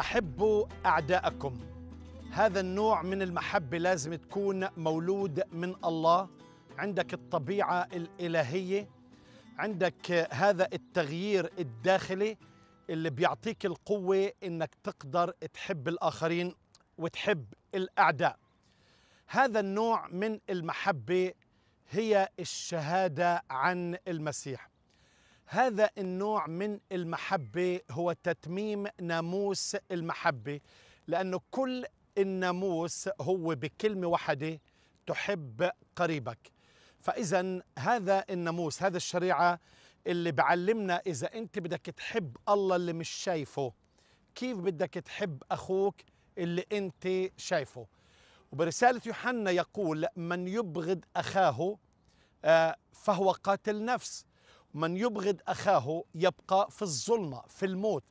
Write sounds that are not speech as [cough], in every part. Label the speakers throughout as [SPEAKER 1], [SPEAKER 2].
[SPEAKER 1] أحبوا أعداءكم هذا النوع من المحبة لازم تكون مولود من الله عندك الطبيعة الإلهية عندك هذا التغيير الداخلي اللي بيعطيك القوة إنك تقدر تحب الآخرين وتحب الأعداء هذا النوع من المحبة هي الشهادة عن المسيح هذا النوع من المحبة هو تتميم ناموس المحبة لأنه كل الناموس هو بكلمة واحدة تحب قريبك فإذا هذا الناموس هذا الشريعة اللي بعلمنا إذا أنت بدك تحب الله اللي مش شايفه كيف بدك تحب أخوك اللي أنت شايفه وبرسالة يوحنا يقول من يبغض أخاه آه، فهو قاتل نفس من يبغض اخاه يبقى في الظلمه في الموت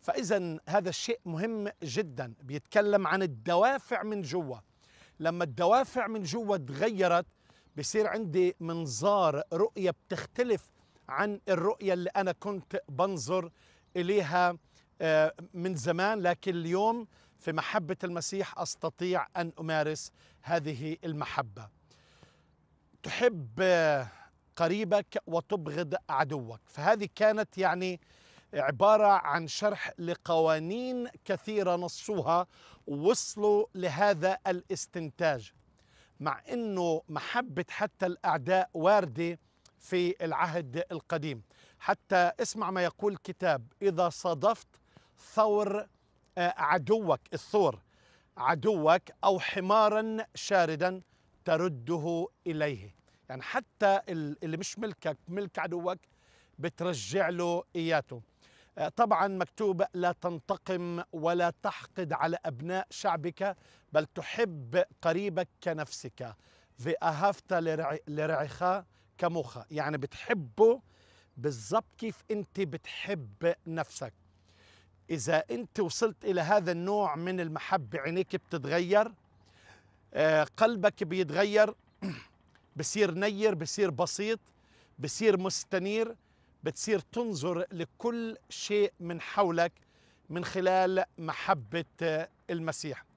[SPEAKER 1] فاذا هذا الشيء مهم جدا بيتكلم عن الدوافع من جوا لما الدوافع من جوا تغيرت بصير عندي منظار رؤيه بتختلف عن الرؤيه اللي انا كنت بنظر اليها آه، من زمان لكن اليوم في محبه المسيح استطيع ان امارس هذه المحبه تحب آه، قريبك وتبغض عدوك فهذه كانت يعني عبارة عن شرح لقوانين كثيرة نصوها وصلوا لهذا الاستنتاج مع أنه محبة حتى الأعداء واردة في العهد القديم حتى اسمع ما يقول الكتاب إذا صادفت ثور آه، عدوك الثور عدوك أو حمارا شاردا ترده إليه يعني حتى اللي مش ملكك ملك عدوك بترجع له إياته آه، طبعا مكتوب لا تنتقم ولا تحقد على أبناء شعبك بل تحب قريبك كنفسك فأهفت لرعخا كمخة يعني بتحبه بالضبط كيف أنت بتحب نفسك إذا أنت وصلت إلى هذا النوع من المحبة عينيك بتتغير آه، قلبك بيتغير [clears throat] بصير نير بصير بسيط بصير مستنير بتصير تنظر لكل شيء من حولك من خلال محبة المسيح